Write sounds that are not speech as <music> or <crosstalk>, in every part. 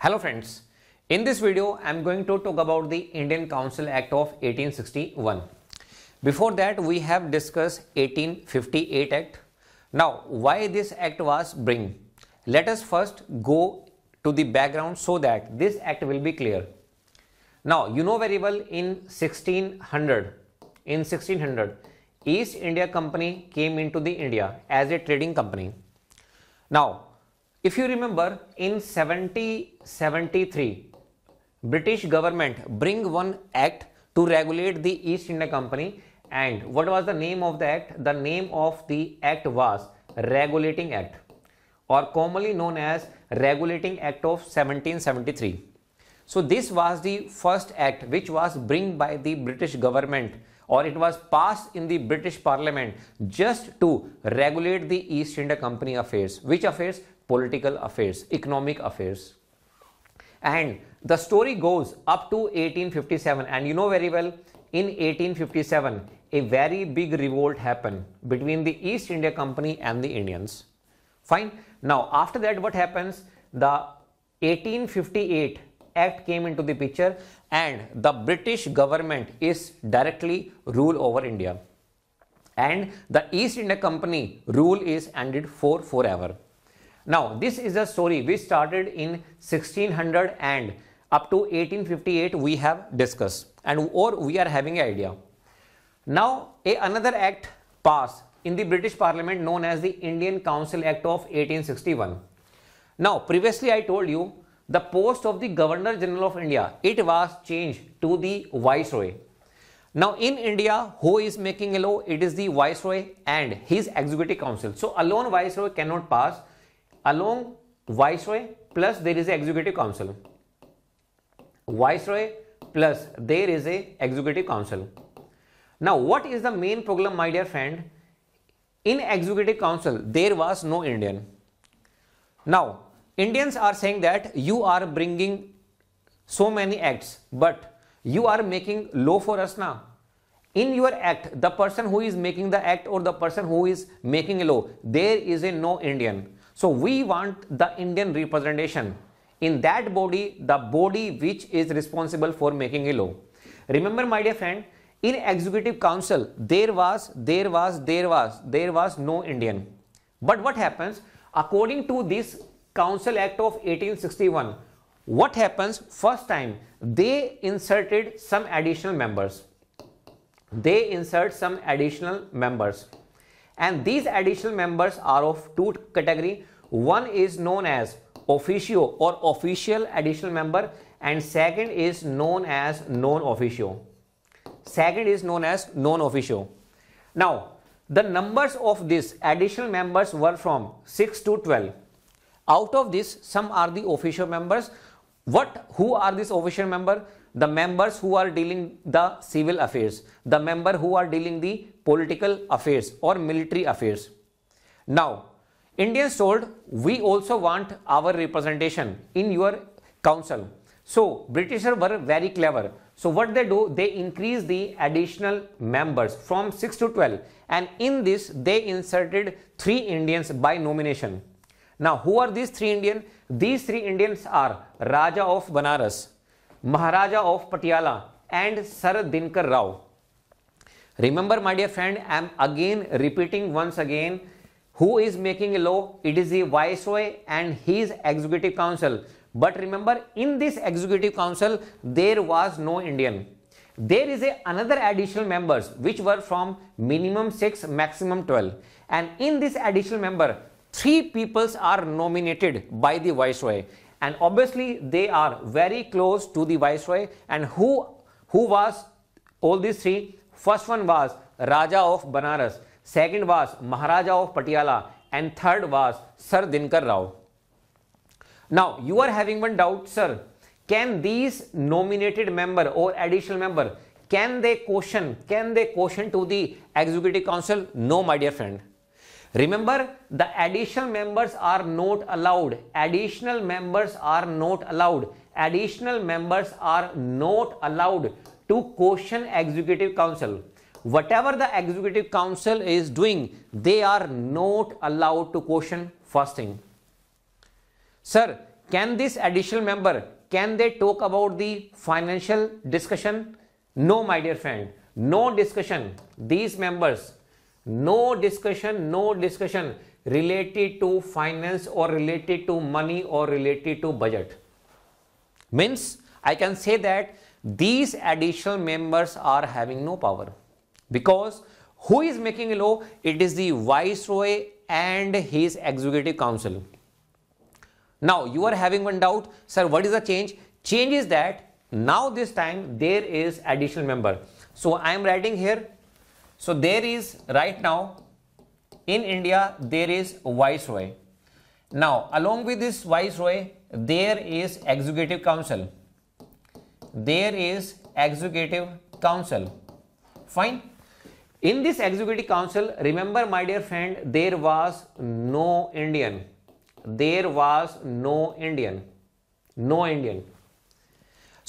Hello friends, in this video I am going to talk about the Indian Council Act of 1861. Before that we have discussed 1858 Act. Now why this act was bring? Let us first go to the background so that this act will be clear. Now you know very well in 1600, in 1600 East India Company came into the India as a trading company. Now if you remember in 1773, British government bring one act to regulate the East India Company and what was the name of the act? The name of the act was Regulating Act or commonly known as Regulating Act of 1773. So this was the first act which was bring by the British government or it was passed in the British parliament just to regulate the East India Company affairs. Which affairs? political affairs, economic affairs. And the story goes up to 1857. And you know very well, in 1857, a very big revolt happened between the East India Company and the Indians. Fine. Now, after that, what happens? The 1858 Act came into the picture and the British government is directly rule over India. And the East India Company rule is ended for forever. Now, this is a story we started in 1600 and up to 1858 we have discussed and or we are having an idea. Now, a, another act passed in the British Parliament known as the Indian Council Act of 1861. Now, previously I told you the post of the Governor General of India, it was changed to the Viceroy. Now, in India, who is making a law? It is the Viceroy and his Executive Council. So, alone Viceroy cannot pass along viceroy plus there is a executive council viceroy plus there is a executive council now what is the main problem my dear friend in executive council there was no indian now indians are saying that you are bringing so many acts but you are making law for us now in your act the person who is making the act or the person who is making a law there is a no indian so we want the Indian representation in that body, the body which is responsible for making a law. Remember, my dear friend, in executive council, there was, there was, there was, there was no Indian. But what happens? According to this Council Act of 1861, what happens first time they inserted some additional members they insert some additional members and these additional members are of two category one is known as officio or official additional member and second is known as non officio second is known as non officio now the numbers of this additional members were from 6 to 12 out of this some are the official members what who are these official members? the members who are dealing the civil affairs, the member who are dealing the political affairs or military affairs. Now, Indians told we also want our representation in your council. So, Britishers were very clever. So, what they do, they increase the additional members from 6 to 12 and in this they inserted 3 Indians by nomination. Now, who are these 3 Indians? These 3 Indians are Raja of Banaras, Maharaja of Patiala and Sir Dinkar Rao. Remember, my dear friend, I am again repeating once again who is making a law? It is the Viceroy and his Executive Council. But remember, in this Executive Council, there was no Indian. There is a, another additional members which were from minimum 6, maximum 12. And in this additional member, three peoples are nominated by the Viceroy and obviously they are very close to the viceroy and who who was all these three first one was raja of banaras second was maharaja of patiala and third was sir dinkar rao now you are having one doubt sir can these nominated member or additional member can they question can they question to the executive council no my dear friend Remember, the additional members are not allowed. Additional members are not allowed. Additional members are not allowed to question executive council. Whatever the executive council is doing, they are not allowed to question first thing. Sir, can this additional member, can they talk about the financial discussion? No, my dear friend, no discussion. These members, no discussion, no discussion related to finance or related to money or related to budget. Means I can say that these additional members are having no power because who is making a law? It is the viceroy and his executive council. Now you are having one doubt, sir, what is the change? Change is that now this time there is additional member. So I am writing here so there is right now in India there is viceroy. Now along with this viceroy there is executive council. There is executive council. Fine. In this executive council, remember my dear friend, there was no Indian. There was no Indian. No Indian.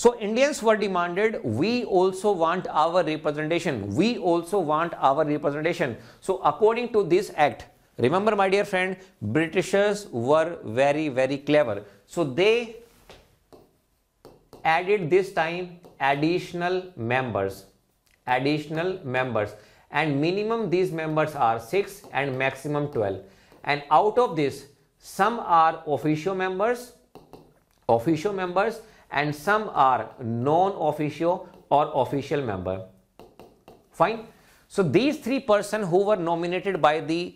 So Indians were demanded, we also want our representation. We also want our representation. So according to this act, remember my dear friend, Britishers were very, very clever. So they added this time additional members, additional members and minimum these members are 6 and maximum 12 and out of this some are official members official members and some are non-officio or official member. Fine. So these three persons who were nominated by the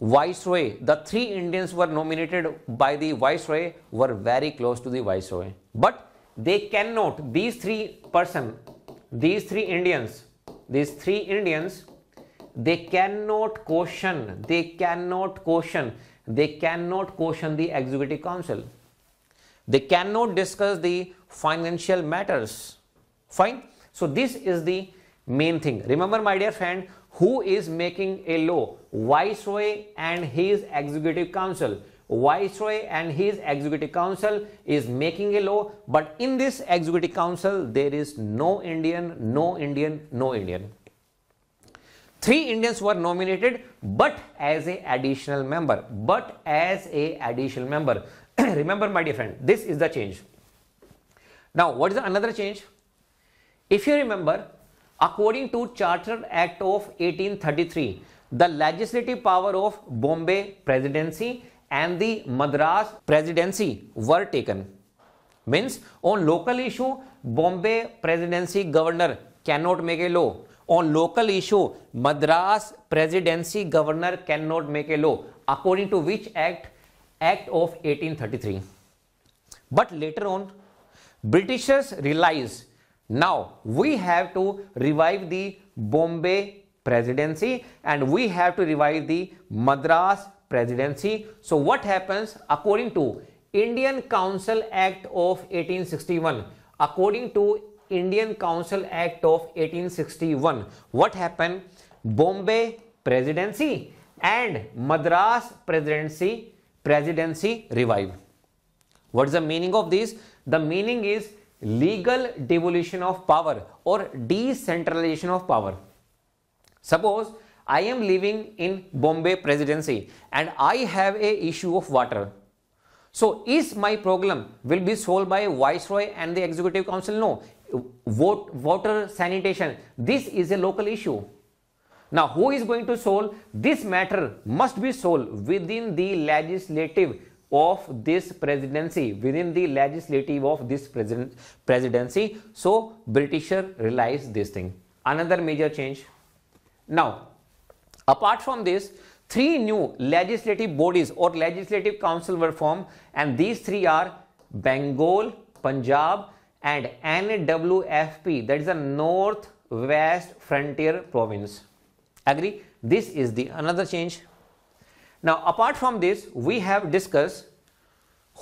viceroy, the three Indians were nominated by the viceroy were very close to the viceroy. But they cannot, these three persons, these three Indians, these three Indians, they cannot caution, they cannot caution, they cannot caution the executive council. They cannot discuss the financial matters. Fine. So this is the main thing. Remember, my dear friend, who is making a law? Viceroy and his executive council. Viceroy and his executive council is making a law, but in this executive council, there is no Indian, no Indian, no Indian. Three Indians were nominated, but as a additional member, but as a additional member. <coughs> remember my dear friend, this is the change. Now, what is another change? If you remember, according to Charter Act of 1833, the legislative power of Bombay Presidency and the Madras Presidency were taken. Means, on local issue, Bombay Presidency governor cannot make a law. On local issue, Madras Presidency governor cannot make a law. According to which act? Act of 1833. But later on, Britishers realized now we have to revive the Bombay presidency and we have to revive the Madras presidency. So what happens according to Indian Council Act of 1861? According to Indian Council Act of 1861, what happened? Bombay presidency and Madras presidency presidency revived. What's the meaning of this? The meaning is legal devolution of power or decentralization of power. Suppose I am living in Bombay presidency and I have a issue of water. So is my problem will be solved by Viceroy and the Executive Council? No. Vote, water sanitation. This is a local issue. Now, who is going to solve? This matter must be solved within the legislative of this presidency, within the legislative of this president, presidency. So, Britisher relies this thing. Another major change. Now, apart from this, three new legislative bodies or legislative council were formed and these three are Bengal, Punjab and NWFP that is the North West Frontier Province. Agree? This is the another change. Now, apart from this, we have discussed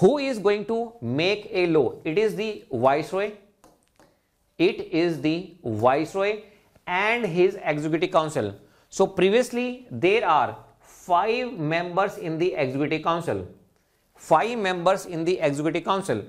who is going to make a law. It is the viceroy. It is the viceroy and his executive council. So previously there are five members in the executive council. Five members in the executive council.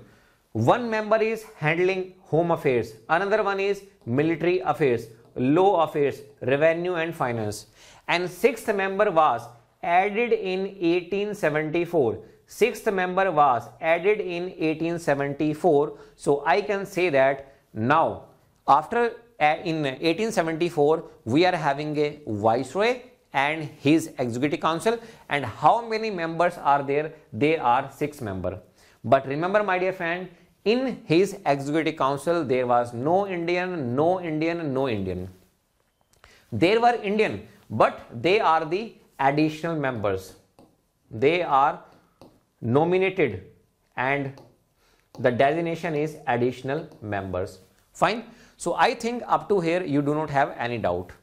One member is handling home affairs. Another one is military affairs law affairs, revenue and finance. And sixth member was added in 1874. Sixth member was added in 1874. So I can say that now after uh, in 1874 we are having a viceroy and his executive council and how many members are there? They are six member. But remember my dear friend in his executive council there was no Indian, no Indian, no Indian. There were Indian, but they are the additional members. They are nominated and the designation is additional members. Fine. So I think up to here you do not have any doubt.